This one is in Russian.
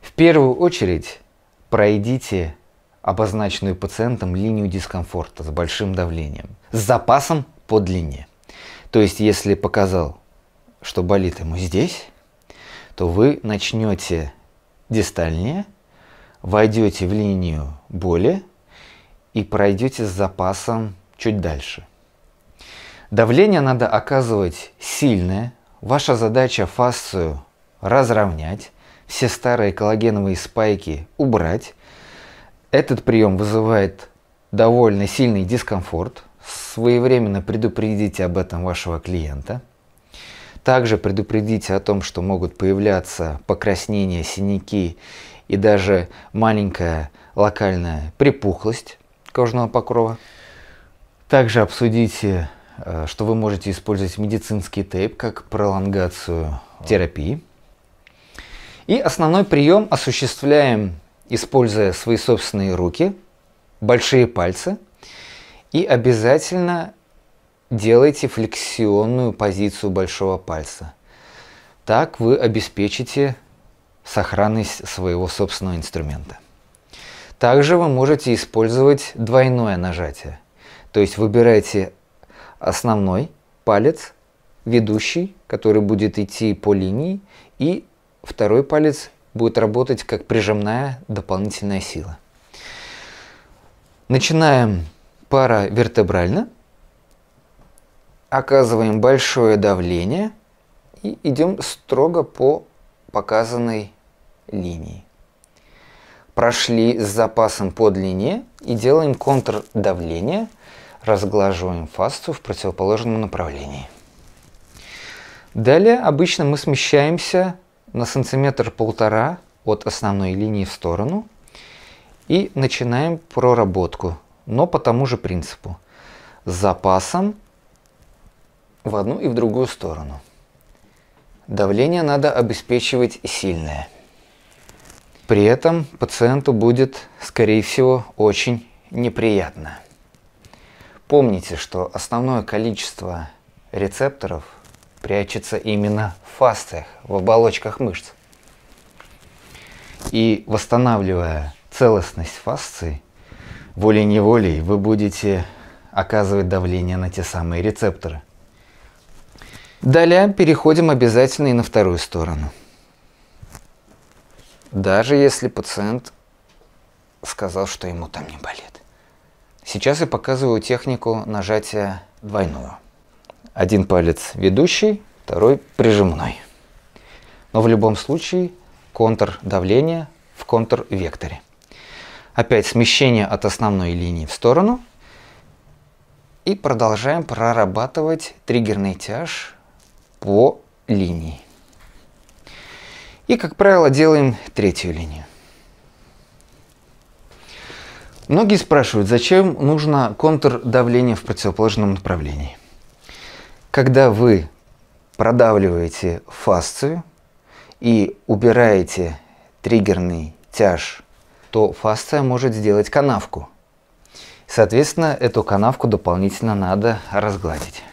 В первую очередь пройдите обозначенную пациентом линию дискомфорта с большим давлением, с запасом по длине. То есть, если показал, что болит ему здесь, то вы начнете дистальнее, войдете в линию боли и пройдете с запасом чуть дальше. Давление надо оказывать сильное. Ваша задача фасцию разровнять, все старые коллагеновые спайки убрать. Этот прием вызывает довольно сильный дискомфорт. Своевременно предупредите об этом вашего клиента. Также предупредите о том, что могут появляться покраснения, синяки и даже маленькая локальная припухлость кожного покрова. Также обсудите, э, что вы можете использовать медицинский тейп как пролонгацию терапии. И основной прием осуществляем, используя свои собственные руки, большие пальцы. И обязательно делайте флексионную позицию большого пальца. Так вы обеспечите сохранность своего собственного инструмента. Также вы можете использовать двойное нажатие. То есть выбирайте основной палец, ведущий, который будет идти по линии, и второй палец будет работать как прижимная дополнительная сила. Начинаем пара вертебрально, оказываем большое давление и идем строго по показанной линии. Прошли с запасом по длине и делаем контрдавление, разглаживаем фасцию в противоположном направлении. Далее обычно мы смещаемся на сантиметр-полтора от основной линии в сторону и начинаем проработку, но по тому же принципу. С запасом в одну и в другую сторону. Давление надо обеспечивать сильное. При этом пациенту будет, скорее всего, очень неприятно. Помните, что основное количество рецепторов – прячется именно в фасциях, в оболочках мышц. И восстанавливая целостность фасции, волей-неволей вы будете оказывать давление на те самые рецепторы. Далее переходим обязательно и на вторую сторону. Даже если пациент сказал, что ему там не болит. Сейчас я показываю технику нажатия двойного. Один палец ведущий, второй прижимной. Но в любом случае контур давления в контур векторе. Опять смещение от основной линии в сторону. И продолжаем прорабатывать триггерный тяж по линии. И, как правило, делаем третью линию. Многие спрашивают, зачем нужно контур давления в противоположном направлении когда вы продавливаете фасцию и убираете триггерный тяж, то фасция может сделать канавку. Соответственно, эту канавку дополнительно надо разгладить.